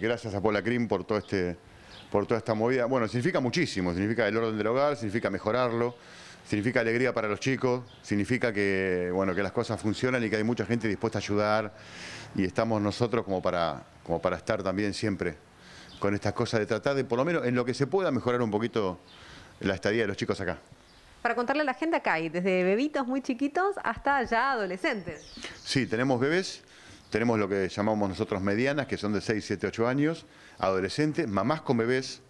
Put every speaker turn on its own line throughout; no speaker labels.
Gracias a Paula Crim por todo este por toda esta movida. Bueno, significa muchísimo, significa el orden del hogar, significa mejorarlo, significa alegría para los chicos, significa que, bueno, que las cosas funcionan y que hay mucha gente dispuesta a ayudar y estamos nosotros como para, como para estar también siempre con estas cosas de tratar de, por lo menos en lo que se pueda, mejorar un poquito la estadía de los chicos acá.
Para contarle a la gente acá hay desde bebitos muy chiquitos hasta ya adolescentes.
Sí, tenemos bebés tenemos lo que llamamos nosotros medianas, que son de 6, 7, 8 años, adolescentes, mamás con bebés,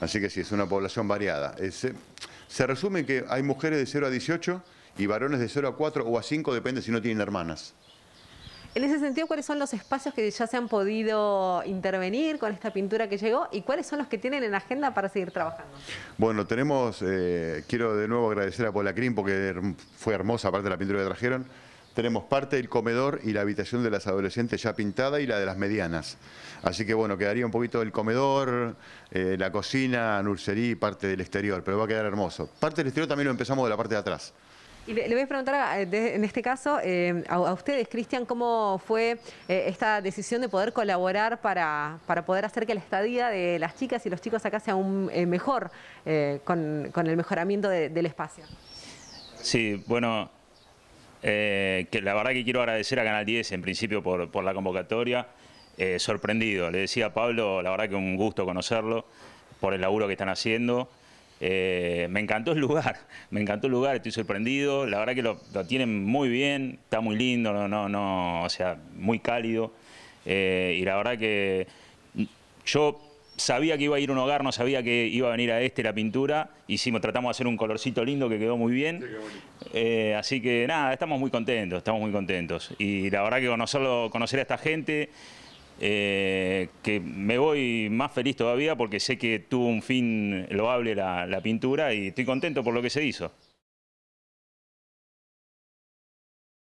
así que sí, es una población variada. Eh, se resume que hay mujeres de 0 a 18 y varones de 0 a 4 o a 5, depende si no tienen hermanas.
En ese sentido, ¿cuáles son los espacios que ya se han podido intervenir con esta pintura que llegó y cuáles son los que tienen en agenda para seguir trabajando?
Bueno, tenemos, eh, quiero de nuevo agradecer a Polacrim, porque fue hermosa, aparte de la pintura que trajeron, tenemos parte del comedor y la habitación de las adolescentes ya pintada y la de las medianas. Así que bueno, quedaría un poquito del comedor, eh, la cocina, nursery y parte del exterior, pero va a quedar hermoso. Parte del exterior también lo empezamos de la parte de atrás.
Y le, voy a preguntar, eh, en este caso, eh, a, ustedes, Cristian, ¿cómo fue esta decisión de poder colaborar para, para, poder hacer que la estadía de las chicas y los chicos acá sea un mejor, con, el mejoramiento del espacio?
Sí, bueno, eh, que la verdad que quiero agradecer a Canal 10 en principio por, la convocatoria. Eh, sorprendido, le decía a Pablo, la verdad que un gusto conocerlo por el laburo que están haciendo. Eh, me encantó el lugar, me encantó el lugar, estoy sorprendido. La verdad que lo, lo tienen muy bien, está muy lindo, no, no, no o sea, muy cálido. y la verdad que yo sabía que iba a ir un hogar, no sabía que iba a venir a este la pintura. Hicimos, tratamos de hacer un colorcito lindo que quedó muy bien. Eh, así que nada, estamos muy contentos, estamos muy contentos. Y la verdad que conocerlo, conocer a esta gente, eh, que me voy más feliz todavía porque sé que tuvo un fin loable la, la pintura y estoy contento por lo que se hizo.